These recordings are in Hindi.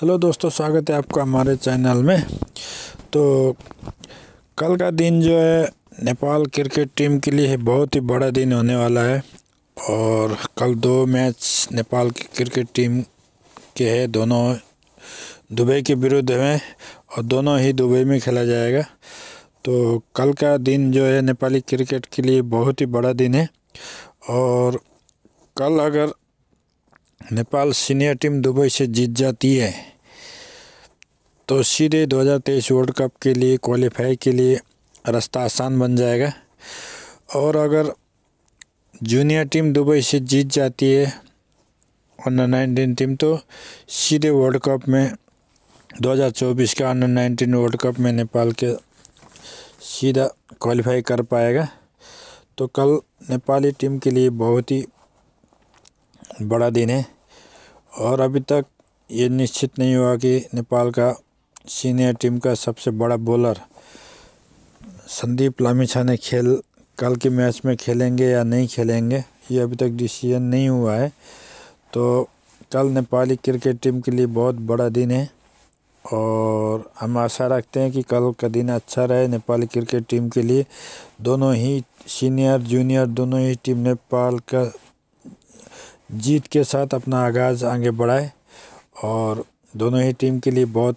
हेलो दोस्तों स्वागत है आपका हमारे चैनल में तो कल का दिन जो है नेपाल क्रिकेट टीम के लिए बहुत ही बड़ा दिन होने वाला है और कल दो मैच नेपाल की क्रिकेट टीम के है दोनों दुबई के विरुद्ध हैं और दोनों ही दुबई में खेला जाएगा तो कल का दिन जो है नेपाली क्रिकेट के लिए बहुत ही बड़ा दिन है और कल अगर नेपाल सीनियर टीम दुबई से जीत जाती है तो सीधे 2023 वर्ल्ड कप के लिए क्वालिफाई के लिए रास्ता आसान बन जाएगा और अगर जूनियर टीम दुबई से जीत जाती है अंडर नाइनटीन टीम तो सीधे वर्ल्ड कप में 2024 का अंडर नाइनटीन वर्ल्ड कप में नेपाल के सीधा क्वालिफाई कर पाएगा तो कल नेपाली टीम के लिए बहुत ही बड़ा दिन है और अभी तक ये निश्चित नहीं हुआ कि नेपाल का सीनियर टीम का सबसे बड़ा बॉलर संदीप लामिछा ने खेल कल के मैच में खेलेंगे या नहीं खेलेंगे ये अभी तक डिसीजन नहीं हुआ है तो कल नेपाली क्रिकेट टीम के लिए बहुत बड़ा दिन है और हम आशा रखते हैं कि कल का दिन अच्छा रहे नेपाली क्रिकेट टीम के लिए दोनों ही सीनियर जूनियर दोनों ही टीम नेपाल का जीत के साथ अपना आगाज़ आगे बढ़ाए और दोनों ही टीम के लिए बहुत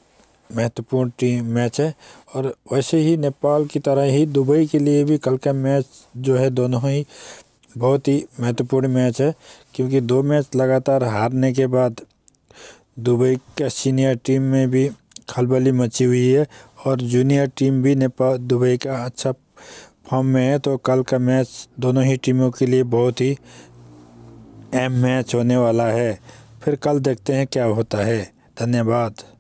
महत्वपूर्ण टीम मैच है और वैसे ही नेपाल की तरह ही दुबई के लिए भी कल का मैच जो है दोनों ही बहुत ही महत्वपूर्ण मैच है क्योंकि दो मैच लगातार हारने के बाद दुबई का सीनियर टीम में भी खलबली मची हुई है और जूनियर टीम भी नेपाल दुबई का अच्छा फॉर्म में है तो कल का मैच दोनों ही टीमों के लिए बहुत ही एम मैच होने वाला है फिर कल देखते हैं क्या होता है धन्यवाद